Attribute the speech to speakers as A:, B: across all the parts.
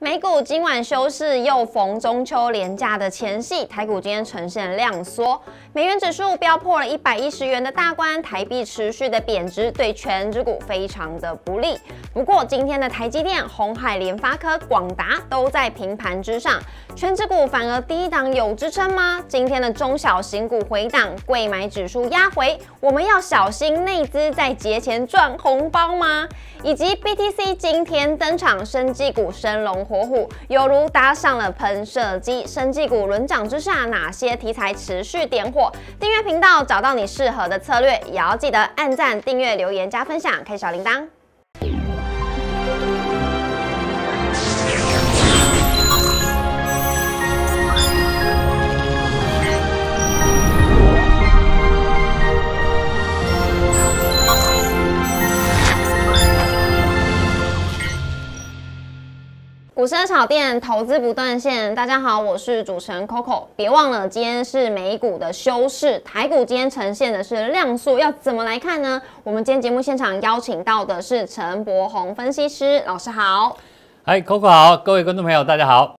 A: 美股今晚休市，又逢中秋廉假的前夕，台股今天呈现量缩，美元指数飙破了一百一十元的大关，台币持续的贬值对全指股非常的不利。不过今天的台积电、红海、联发科、广达都在平盘之上，全指股反而低档有支撑吗？今天的中小型股回档，贵买指数压回，我们要小心内资在节前赚红包吗？以及 BTC 今天登场，升绩股升龙。火虎犹如搭上了喷射机，生技股轮涨之下，哪些题材持续点火？订阅频道找到你适合的策略，也要记得按赞、订阅、留言、加分享，开小铃铛。股深炒店投资不断线，大家好，我是主持人 Coco，别忘了今天是美股的休市，台股今天呈现的是量缩，要怎么来看呢？我们今天节目现场邀请到的是陈柏宏分析师老师好，
B: 嗨 Coco 好，各位观众朋友大家好，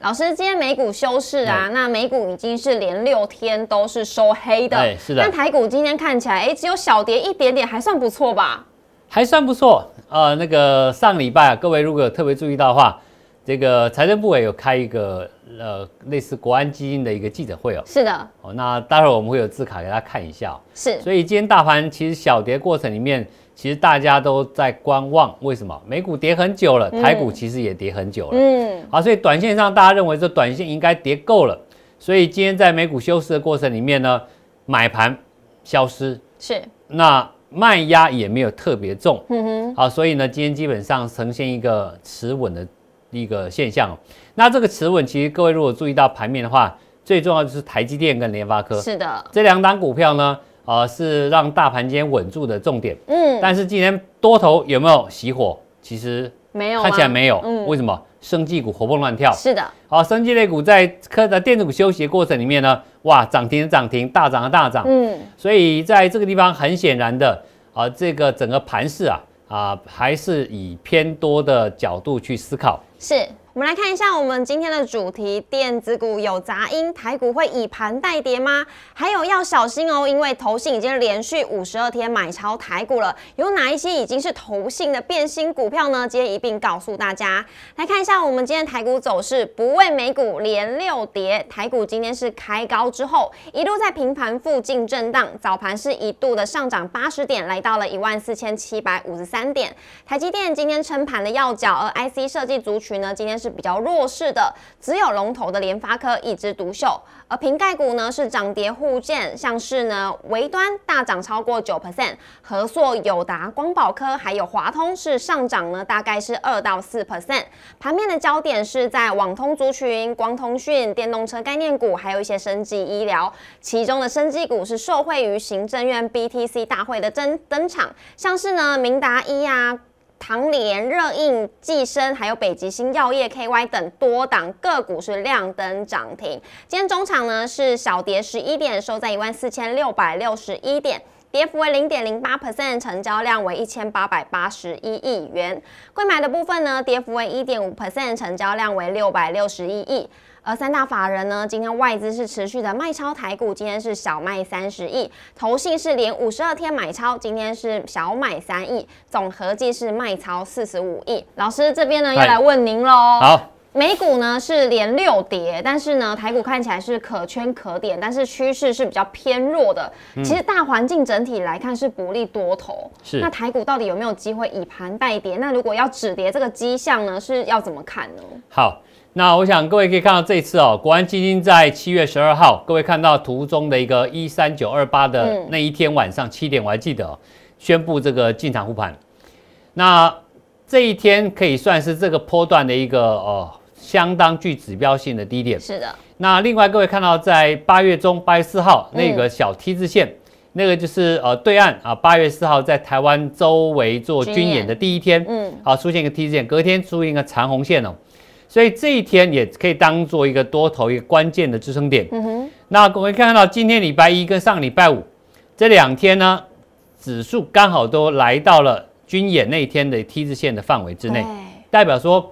A: 老师今天美股休市啊，那美股已经是连六天都是收黑的，是的，但台股今天看起来哎只有小跌一点点，还算不错吧？
B: 还算不错，呃，那个上礼拜啊，各位如果有特别注意到的话。这个财政部也有开一个呃类似国安基金的一个记者会哦，是的，哦那待会儿我们会有字卡给大家看一下哦，是。所以今天大盘其实小跌过程里面，其实大家都在观望，为什么？美股跌很久了，台股其实也跌很久了，嗯，好，所以短线上大家认为这短线应该跌够了，所以今天在美股休市的过程里面呢，买盘消失，是，那卖压也没有特别重，嗯哼，好，所以呢今天基本上呈现一个持稳的。一个现象，那这个持稳，其实各位如果注意到盘面的话，最重要就是台积电跟联发科，是的，这两档股票呢，呃，是让大盘间稳住的重点。嗯，但是今天多头有没有熄火？其实
C: 没有，看起来没
B: 有。嗯，为什么？生技股活蹦乱跳。是的，好，生技类股在科的电子股休息的过程里面呢，哇，涨停涨停，大涨啊大涨。嗯，所以在这个地方很显然的，啊，这个整个盘势啊。啊，还是以偏多的角度去思考
A: 是。我们来看一下我们今天的主题：电子股有杂音，台股会以盘代跌吗？还有要小心哦，因为投信已经连续五十二天买超台股了。有哪一些已经是投信的变心股票呢？今天一并告诉大家。来看一下我们今天台股走势，不畏美股连六跌，台股今天是开高之后，一路在平盘附近震荡。早盘是一度的上涨八十点，来到了一万四千七百五十三点。台积电今天撑盘的要角，而 IC 设计族群呢，今天。是比较弱势的，只有龙头的联发科一枝独秀，而瓶盖股呢是涨跌互见，像是呢微端大涨超过九 percent，合硕、友达、光宝科还有华通是上涨呢，大概是二到四 percent。盘面的焦点是在网通族群、光通讯、电动车概念股，还有一些生技医疗，其中的生技股是受惠于行政院 BTC 大会的登登场，像是呢明达医啊。唐联、热映、济生，还有北极星药业、KY 等多档个股是亮灯涨停。今天中场呢是小跌十一点，收在一万四千六百六十一点，跌幅为零点零八 percent，成交量为一千八百八十一亿元。贵买的部分呢，跌幅为一点五 percent，成交量为六百六十一亿。而三大法人呢，今天外资是持续的卖超台股，今天是小卖三十亿，投信是连五十二天买超，今天是小买三亿，总合计是卖超四十五亿。老师这边呢，又来问您喽。好，美股呢是连六跌，但是呢，台股看起来是可圈可点，但是趋势是比较偏弱的。其实大环境整体来看是不利多头。是。那台股到底有没有机会以盘带跌？那如果要止跌这个迹象呢，是要怎么看呢？
B: 好。那我想各位可以看到，这次哦，国安基金在七月十二号，各位看到图中的一个一三九二八的那一天晚上七点，我还记得哦，宣布这个进场护盘。那这一天可以算是这个波段的一个哦，相当具指标性的低点。是的。那另外各位看到，在八月中八月四号那个小 T 字线，那个就是呃对岸啊，八月四号在台湾周围做军演的第一天，嗯，啊出现一个 T 字线，隔天出现一个长红线哦。所以这一天也可以当做一个多头一个关键的支撑点。嗯哼。那我们看到今天礼拜一跟上礼拜五这两天呢，指数刚好都来到了军演那天的 T 字线的范围之内，代表说，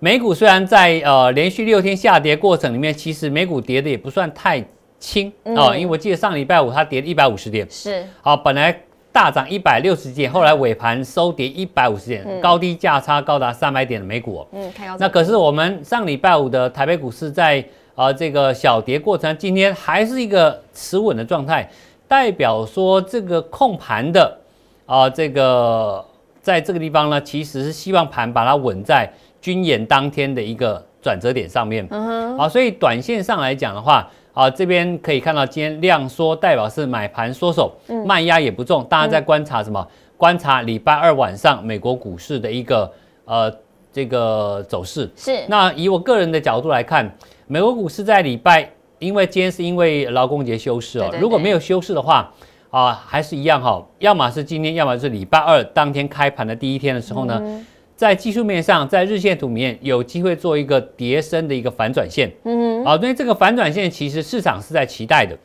B: 美股虽然在呃连续六天下跌过程里面，其实美股跌的也不算太轻啊。因为我记得上礼拜五它跌了一百五十点。是。好，本来。大涨一百六十点，后来尾盘收跌一百五十点，高低价差高达三百点的美股嗯，那可是我们上礼拜五的台北股市在啊这个小跌过程，今天还是一个持稳的状态，代表说这个控盘的啊这个在这个地方呢，其实是希望盘把它稳在军演当天的一个转折点上面。嗯哼，好，所以短线上来讲的话。好，这边可以看到今天量缩，代表是买盘缩手，嗯，卖压也不重。大家在观察什么？观察礼拜二晚上美国股市的一个呃这个走势。是。那以我个人的角度来看，美国股市在礼拜，因为今天是因为劳工节休市哦，如果没有休市的话，啊，还是一样哈，要么是今天，要么是礼拜二当天开盘的第一天的时候呢，在技术面上，在日线图面有机会做一个叠升的一个反转线。嗯。啊，所以这个反转线其实市场是在期待的，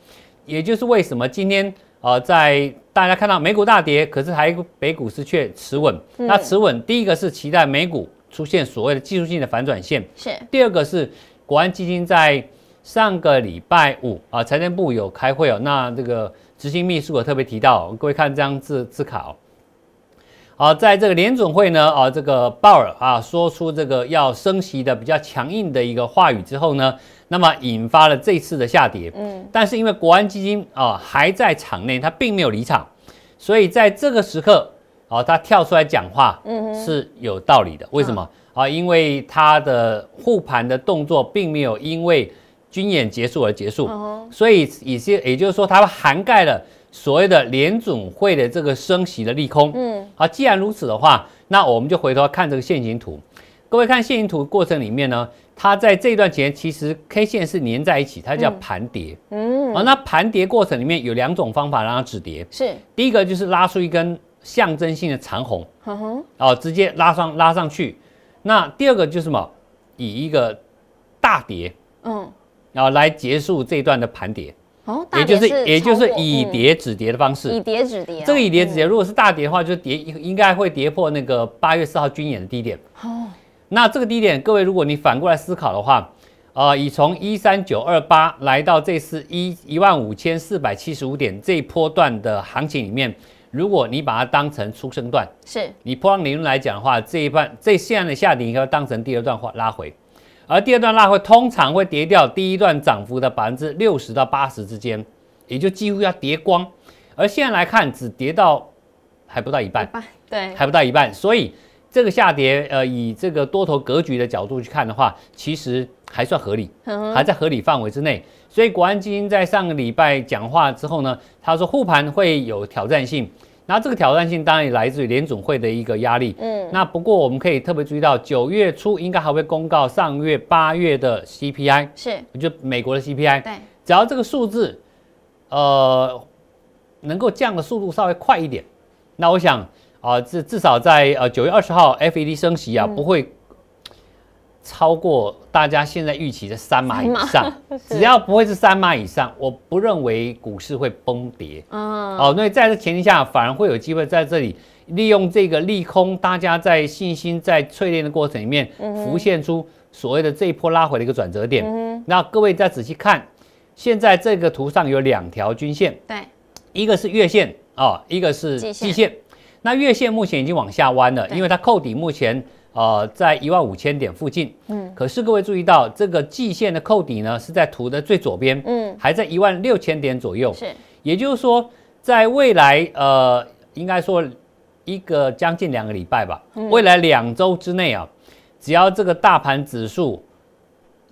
B: 也就是为什么今天啊，在大家看到美股大跌，可是还北股市却持稳。那持稳，第一个是期待美股出现所谓的技术性的反转线，是第二个是国安基金在上个礼拜五啊，财政部有开会哦，那这个执行秘书特别提到，各位看这张字字卡哦，好，在这个联准会呢啊，这个鲍尔啊，说出这个要升息的比较强硬的一个话语之后呢。那么引发了这次的下跌，嗯，但是因为国安基金啊还在场内，它并没有离场，所以在这个时刻啊，它跳出来讲话，嗯，是有道理的。为什么啊？因为它的护盘的动作并没有因为军演结束而结束，所以也是也就是说，它涵盖了所谓的联总会的这个升息的利空。嗯，啊，既然如此的话，那我们就回头看这个线形图，各位看线形图过程里面呢。它在这段前其实 K 线是连在一起，它叫盘跌。
C: 嗯，啊，那
B: 盘跌过程里面有两种方法让它止跌，是。第一个就是拉出一根象征性的长红，哦，直接拉上拉上去。那第二个就是什么？以一个大跌，嗯，后来结束这段的盘跌。
A: 哦，也就是也就是以跌
B: 止跌的方式。以
A: 跌止跌。这个以跌
B: 止跌，如果是大跌的话，就跌应该会跌破那个八月四号军演的低点。那这个低点，各位，如果你反过来思考的话，啊，以从一三九二八来到这是一一万五千四百七十五点这一波段的行情里面，如果你把它当成出生段，是你波浪理论来讲的话，这一半，这现在的下跌应该当成第二段话拉回，而第二段拉回通常会跌掉第一段涨幅的百分之六十到八十之间，也就几乎要跌光，而现在来看，只跌到还不到一半，对，还不到一半，所以。这个下跌，呃，以这个多头格局的角度去看的话，其实还算合理，还在合理范围之内。所以，国安基金在上个礼拜讲话之后呢，他说护盘会有挑战性。那这个挑战性当然也来自于联总会的一个压力。嗯，那不过我们可以特别注意到，九月初应该还会公告上月八月的 CPI，是，就美国的 CPI。对，只要这个数字，呃，能够降的速度稍微快一点，那我想。啊，至至少在呃九月二十号，FED 升息啊，不会超过大家现在预期的三码以上。只要不会是三码以上，我不认为股市会崩跌。
C: 嗯，哦，
B: 那在这前提下，反而会有机会在这里利用这个利空，大家在信心在淬炼的过程里面，浮现出所谓的这一波拉回的一个转折点。那各位再仔细看，现在这个图上有两条均线，对，一个是月线啊，一个是季线。那月线目前已经往下弯了，因为它扣底目前呃在一万五千点附近。嗯，可是各位注意到这个季线的扣底呢是在图的最左边，嗯，还在一万六千点左右。是，也就是说，在未来呃应该说一个将近两个礼拜吧，未来两周之内啊，只要这个大盘指数。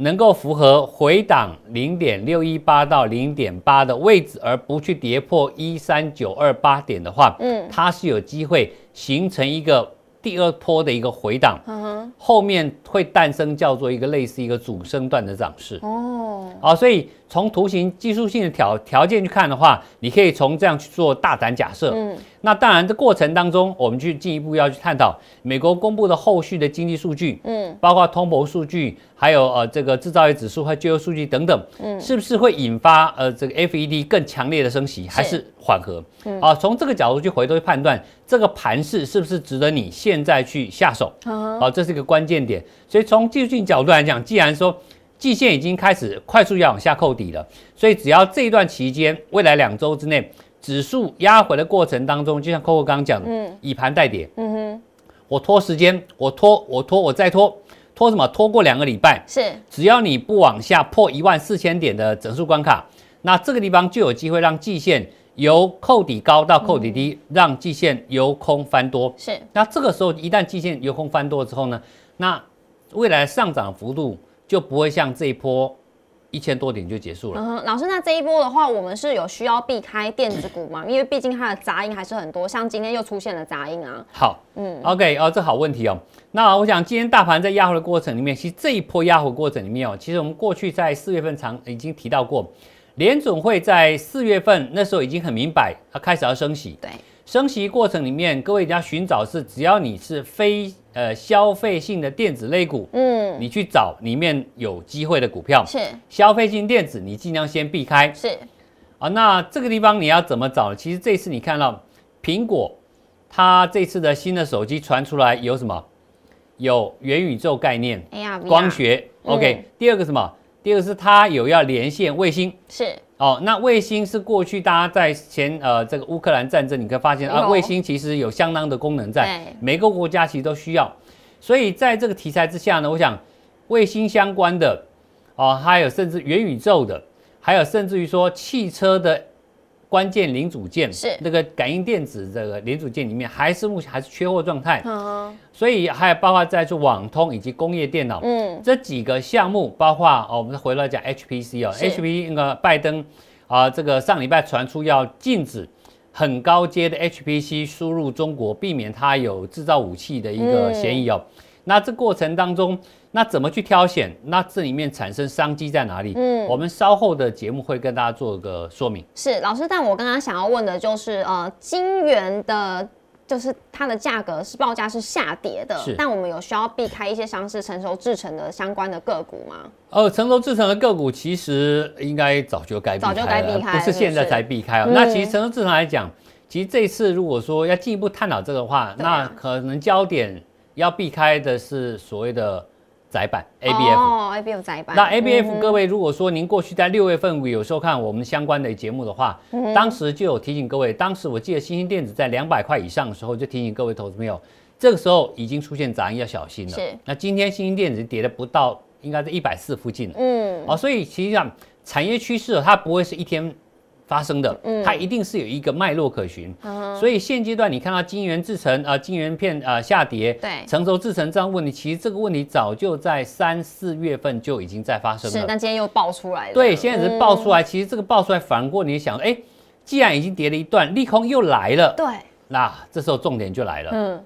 B: 能够符合回档零点六一八到零点八的位置，而不去跌破一三九二八点的话，嗯，它是有机会形成一个第二波的一个回档，嗯哼，后面会诞生叫做一个类似一个主升段的涨势，
C: 哦，
B: 好，所以从图形技术性的条条件去看的话，你可以从这样去做大胆假设，嗯。那当然，这过程当中，我们去进一步要去探讨美国公布的后续的经济数据，嗯，包括通膨数据，还有呃这个制造业指数和就业数据等等，嗯，是不是会引发呃这个 FED 更强烈的升息，还是缓和？啊，从这个角度去回头去判断这个盘势是不是值得你现在去下手？啊，好，这是一个关键点。所以从技术性角度来讲，既然说季线已经开始快速要往下扣底了，所以只要这一段期间未来两周之内。指数压回的过程当中，就像 Coco 刚刚讲的，嗯，以盘带跌，嗯哼，我拖时间，我拖，我拖，我再拖，拖什么？拖过两个礼拜，是，只要你不往下破一万四千点的整数关卡，那这个地方就有机会让季线由扣底高到扣底低，让季线由空翻多，是。那这个时候一旦季线由空翻多之后呢，那未来上涨幅度就不会像这一波。一千多点就结束了。
A: 嗯，老师，那这一波的话，我们是有需要避开电子股吗？因为毕竟它的杂音还是很多，像今天又出现了杂音啊。好，嗯，OK，
B: 哦，这好问题哦。那我想今天大盘在压回的过程里面，其实这一波压回过程里面哦，其实我们过去在四月份常已经提到过，联总会在四月份那时候已经很明白，它开始要升息。对。升息过程里面，各位要寻找是，只要你是非呃消费性的电子类股，嗯，你去找里面有机会的股票。是，消费性电子你尽量先避开。是，啊，那这个地方你要怎么找？其实这次你看到苹果，它这次的新的手机传出来有什么？有元宇宙概念，哎
A: 呀，光学
B: ，OK。第二个什么？第二个是它有要连线卫星。是。哦，那卫星是过去大家在前呃这个乌克兰战争，你可以发现啊，卫星其实有相当的功能在，每个国家其实都需要，所以在这个题材之下呢，我想卫星相关的，哦，还有甚至元宇宙的，还有甚至于说汽车的。关键零组件是那个感应电子这个零组件里面还是目前还是缺货状态，所以还有包括在做网通以及工业电脑，嗯，这几个项目包括哦，我们回来讲 HPC 哦，HPC 那个拜登啊，这个上礼拜传出要禁止很高阶的 HPC 输入中国，避免它有制造武器的一个嫌疑哦，那这过程当中。那怎么去挑选？那这里面产生商机在哪里？嗯，我们稍后的节目会跟大家做一个说明。
A: 是老师，但我刚刚想要问的就是，呃，金元的，就是它的价格是报价是下跌的。是，但我们有需要避开一些上市成熟制成的相关的个股吗？
B: 哦，成熟制成的个股其实应该早就该避，早就该避开，不是现在才避开哦。那其实成熟制成来讲，其实这次如果说要进一步探讨这个话，那可能焦点要避开的是所谓的。窄板 A B F，哦
A: ，A B F 窄板。那 A B F 各位，
B: 如果说您过去在六月份有收看我们相关的节目的话，当时就有提醒各位，当时我记得新兴电子在两百块以上的时候，就提醒各位投资朋友，这个时候已经出现杂音，要小心了。是。那今天新兴电子跌了不到，应该在一百四附近。
C: 嗯。哦，所
B: 以实际上产业趋势它不会是一天。发生的，嗯，它一定是有一个脉络可循，嗯，所以现阶段你看到晶圆制成啊，晶圆片啊下跌，对，成熟制成这样问题，其实这个问题早就在三四月份就已经在发生了，是，但
A: 今天又爆出来了，对，现在只是爆出来，
B: 其实这个爆出来，反过你想，哎，既然已经跌了一段，利空又来了，对，那这时候重点就来了，嗯，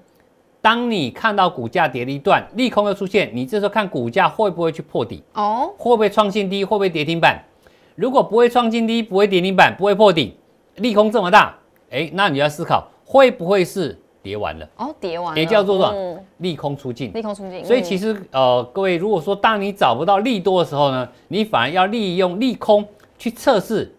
B: 当你看到股价跌了一段，利空又出现，你这时候看股价会不会去破底，哦，会不会创新低，会不会跌停板？如果不会创新低，不会跌停板，不会破顶，利空这么大，哎，那你要思考会不会是跌完了？
A: 哦，跌完，了，也叫做什么？嗯，
B: 利空出尽，利空
A: 出尽。所以其实
B: 呃，各位如果说当你找不到利多的时候呢，你反而要利用利空去测试，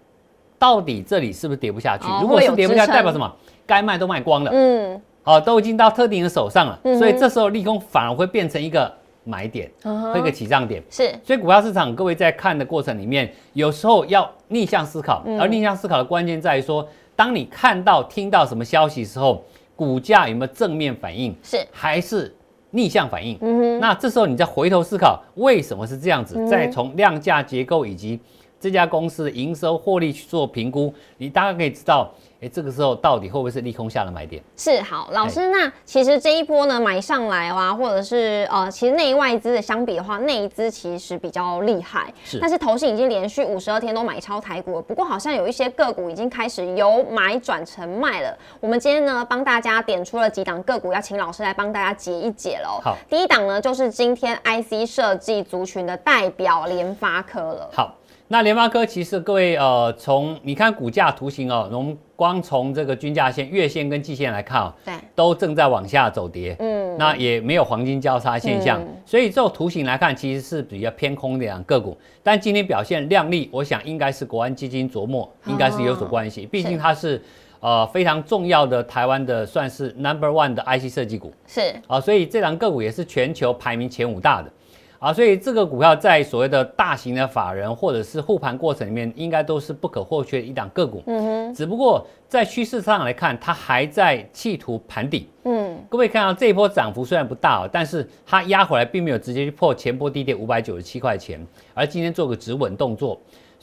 B: 到底这里是不是跌不下去？如果是跌不下去，代表什么？该卖都卖光了。嗯，哦，都已经到特定的手上了。所以这时候利空反而会变成一个。买点
C: 会个起
B: 涨点是，所以股票市场各位在看的过程里面，有时候要逆向思考，而逆向思考的关键在于说，当你看到听到什么消息时候，股价有没有正面反应，是还是逆向反应？嗯哼，那这时候你再回头思考为什么是这样子，再从量价结构以及这家公司的营收获利去做评估，你大概可以知道。哎，这个时候到底会不会是利空下的买点？
A: 是好老师，那其实这一波呢买上来哇，或者是呃，其实内外资的相比的话，内资其实比较厉害，是。但是投信已经连续五十二天都买超台股了，不过好像有一些个股已经开始由买转成卖了。我们今天呢帮大家点出了几档个股，要请老师来帮大家解一解喽。好，第一档呢就是今天 IC 设计族群的代表联发科了。
B: 好。那联发科其实各位呃，从你看股价图形哦，我们光从这个均价线、月线跟季线来看哦，都正在往下走跌，嗯，那也没有黄金交叉现象，所以种图形来看，其实是比较偏空的两个股。但今天表现亮丽，我想应该是国安基金琢磨，应该是有所关系，毕竟它是呃非常重要的台湾的算是 number one 的 IC 设计股，是啊，所以这档个股也是全球排名前五大的。啊，所以这个股票在所谓的大型的法人或者是护盘过程里面，应该都是不可或缺的一档个股。嗯哼，只不过在趋势上来看，它还在企图盘底。嗯，各位看到这一波涨幅虽然不大，但是它压回来并没有直接去破前波低点五百九十七块钱，而今天做个止稳动作。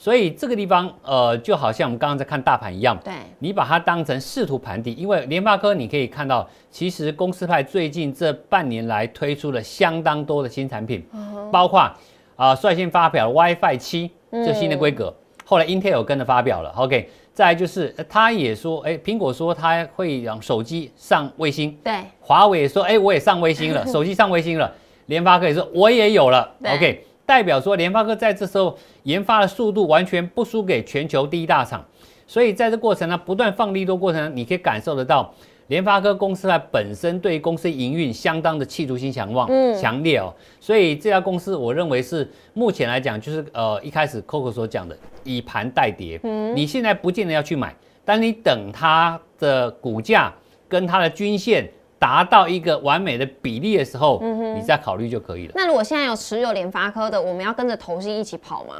B: 所以这个地方，呃，就好像我们刚刚在看大盘一样，对，你把它当成试图盘底，因为联发科你可以看到，其实公司派最近这半年来推出了相当多的新产品，包括啊，率先发表了 WiFi 七这新的规格，后来 Intel 跟着发表了，OK，再就是他也说，哎，苹果说他会让手机上卫星，对，华为说，哎，我也上卫星了，手机上卫星了，联发科也说我也有了，OK。代表说，联发科在这时候研发的速度完全不输给全球第一大厂，所以在这过程呢，不断放利多过程，你可以感受得到，联发科公司在本身对公司营运相当的企图心强旺，嗯，强烈哦，所以这家公司我认为是目前来讲就是呃一开始 Coco 所讲的以盘代跌，嗯，你现在不见得要去买，但你等它的股价跟它的均线。达到一个完美的比例的时候，你再考虑就可以了。
A: 那如果现在有持有联发科的，我们要跟着投信一起跑吗？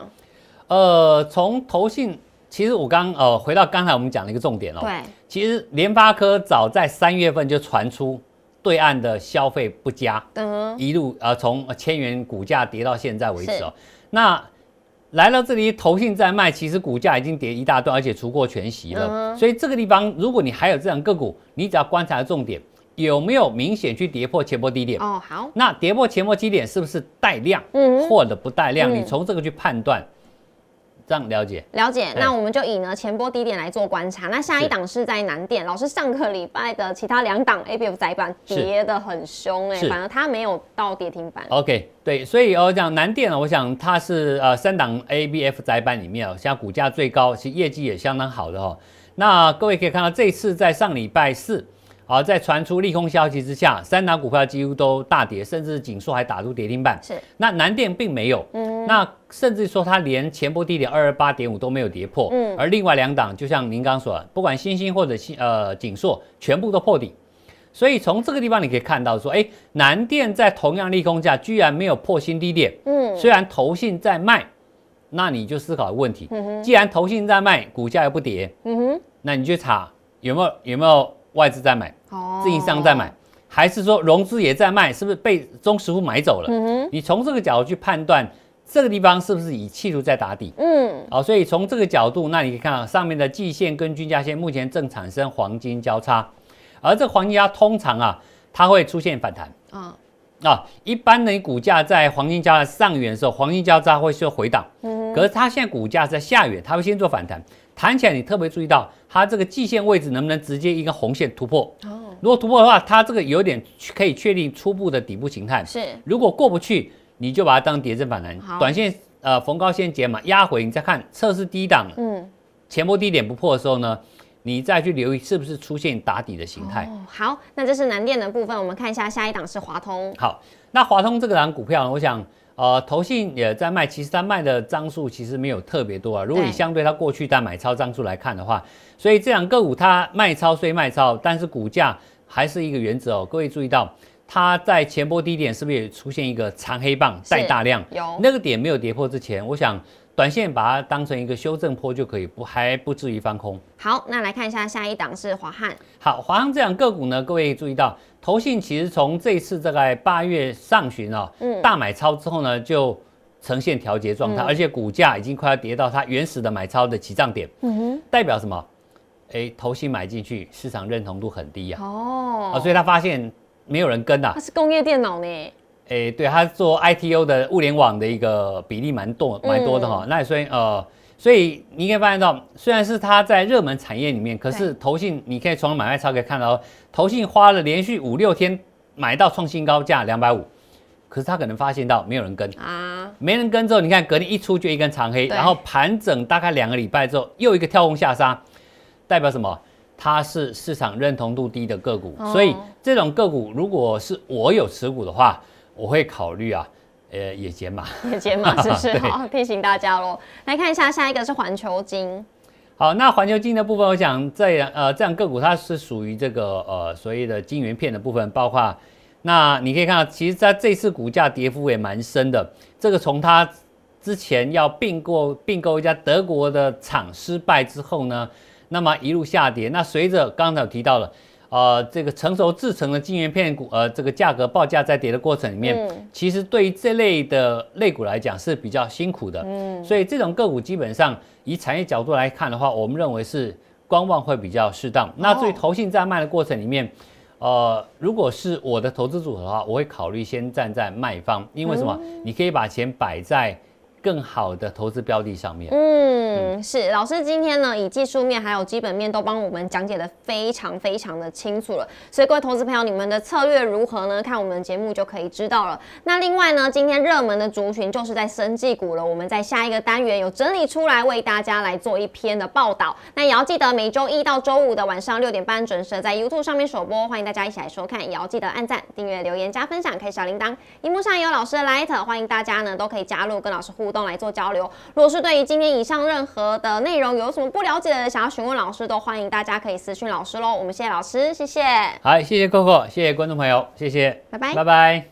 B: 呃，从投信，其实我刚呃回到刚才我们讲的一个重点哦。对，其实联发科早在三月份就传出对岸的消费不佳，一路呃从千元股价跌到现在为止哦。那来到这里，投信在卖，其实股价已经跌一大段，而且除过全息了。所以这个地方，如果你还有这种个股，你只要观察重点。有没有明显去跌破前波低点？哦，好。那跌破前波低点是不是带量，嗯，或者不带量？你从这个去判断，这样了解？了解。那我
A: 们就以呢前波低点来做观察。那下一档是在南电。老师上个礼拜的其他两档 A B F 载板跌得很凶哎，反而它没有到跌停板。
B: OK，对，所以我讲南电呢，我想它是呃三档 A B F 载板里面哦，现在股价最高，其实业绩也相当好的哦。那各位可以看到，这次在上礼拜四。好，在传出利空消息之下，三档股票几乎都大跌，甚至紧缩还打入跌停板。是，那南电并没有。嗯，那甚至说它连前波低点二二八点五都没有跌破。嗯，而另外两档，就像您刚说，不管新兴或者新呃锦硕，全部都破底。所以从这个地方你可以看到，说哎，南电在同样利空下居然没有破新低点。嗯，虽然投信在卖，那你就思考问题。嗯既然投信在卖，股价又不跌。嗯哼，那你去查有没有有没有。外资在买，
C: 哦，自营商
B: 在买，还是说融资也在卖？是不是被中石油买走了？嗯哼，你从这个角度去判断，这个地方是不是以气度在打底？嗯，好，所以从这个角度，那你可以看到上面的季线跟均价线目前正产生黄金交叉，而这黄金交通常啊，它会出现反弹。啊，啊，一般的股价在黄金交的上缘的时候，黄金交叉会要回档。嗯。可是它现在股价是在下缘，它会先做反弹，弹起来你特别注意到它这个季线位置能不能直接一个红线突破。哦。如果突破的话，它这个有点可以确定初步的底部形态。是。如果过不去，你就把它当碟振反弹，短线呃逢高先减嘛，压回你再看测试低档了。嗯。前波低点不破的时候呢，你再去留意是不是出现打底的形态。哦。
A: 好，那这是南电的部分，我们看一下下一档是华通。
B: 好，那华通这个档股票呢，我想。呃，投信也在卖，其实它卖的张数其实没有特别多啊。如果你相对它过去它买超张数来看的话，所以这两个股它卖超虽卖超，但是股价还是一个原则哦。各位注意到，它在前波低点是不是也出现一个长黑棒带大量？有那个点没有跌破之前，我想。短线把它当成一个修正坡就可以，不还不至于翻空。
A: 好，那来看一下下一档是华汉。
B: 好，华汉这样个股呢，各位注意到，投信其实从这次大概八月上旬啊，大买超之后呢，就呈现调节状态，而且股价已经快要跌到它原始的买超的起涨点。嗯哼，代表什么？哎，投信买进去，市场认同度很低呀。
A: 哦，所
B: 以他发现没有人跟的。它是
A: 工业电脑呢。
B: 诶，对，他做 I T O 的物联网的一个比例蛮多，蛮多的哈。那所以呃，所以你可以发现到，虽然是它在热门产业里面，可是投信你可以从买卖超可以看到，投信花了连续五六天买到创新高价两百五，可是他可能发现到没有人跟啊，没人跟之后，你看隔天一出就一根长黑，然后盘整大概两个礼拜之后又一个跳空下杀，代表什么？它是市场认同度低的个股，所以这种个股如果是我有持股的话。我会考虑啊，呃，也减码，
A: 也减码，不是好，提醒大家喽。来看一下，下一个是环球金。
B: 好，那环球金的部分，我想这样呃，这样个股它是属于这个呃所谓的金圆片的部分，包括那你可以看到，其实在这次股价跌幅也蛮深的。这个从它之前要并购并购一家德国的厂失败之后呢，那么一路下跌。那随着刚才提到了。呃，这个成熟制成的晶圆片股，呃，这个价格报价在跌的过程里面，其实对于这类的类股来讲是比较辛苦的。嗯，所以这种个股基本上以产业角度来看的话，我们认为是观望会比较适当。那至于投信在卖的过程里面，呃，如果是我的投资组合的话，我会考虑先站在卖方，因为什么？你可以把钱摆在。更好的投资标的上面，
A: 嗯，是老师今天呢，以技术面还有基本面都帮我们讲解的非常非常的清楚了。所以各位投资朋友，你们的策略如何呢？看我们节目就可以知道了。那另外呢，今天热门的族群就是在生计股了，我们在下一个单元有整理出来，为大家来做一篇的报道。那也要记得每周一到周五的晚上六点半准时在 YouTube 上面首播，欢迎大家一起来收看。也要记得按赞、订阅、留言、加分享，开小铃铛。荧幕上有老师的 Light，欢迎大家呢都可以加入跟老师互。动来做交流。如果是对于今天以上任何的内容有什么不了解的，想要询问老师，都欢迎大家可以私讯老师喽。我们谢谢老师，谢谢。
B: 好，谢谢 Coco，谢谢观众朋友，谢谢，拜拜，拜拜。